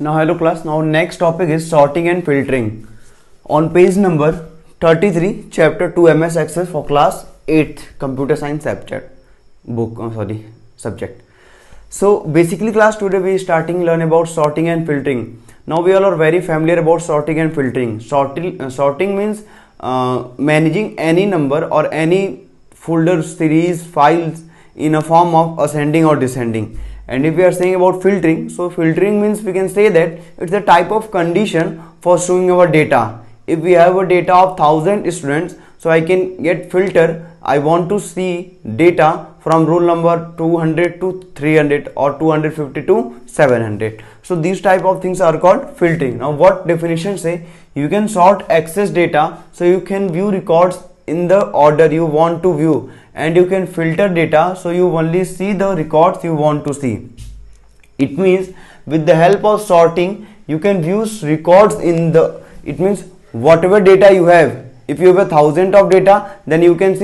now hello class now next topic is sorting and filtering on page number 33 chapter 2 ms excel for class 8th computer science subject book oh, sorry subject so basically class today we starting learn about sorting and filtering now we all are very familiar about sorting and filtering sorting uh, sorting means uh, managing any number or any folder series files in a form of ascending or descending and if we are saying about filtering so filtering means we can say that it's a type of condition for showing our data if we have a data of 1000 students so i can get filter i want to see data from rule number 200 to 300 or 250 to 700 so these type of things are called filtering now what definition say you can sort access data so you can view records in the order you want to view and you can filter data so you only see the records you want to see it means with the help of sorting you can view records in the it means whatever data you have if you have a thousand of data then you can see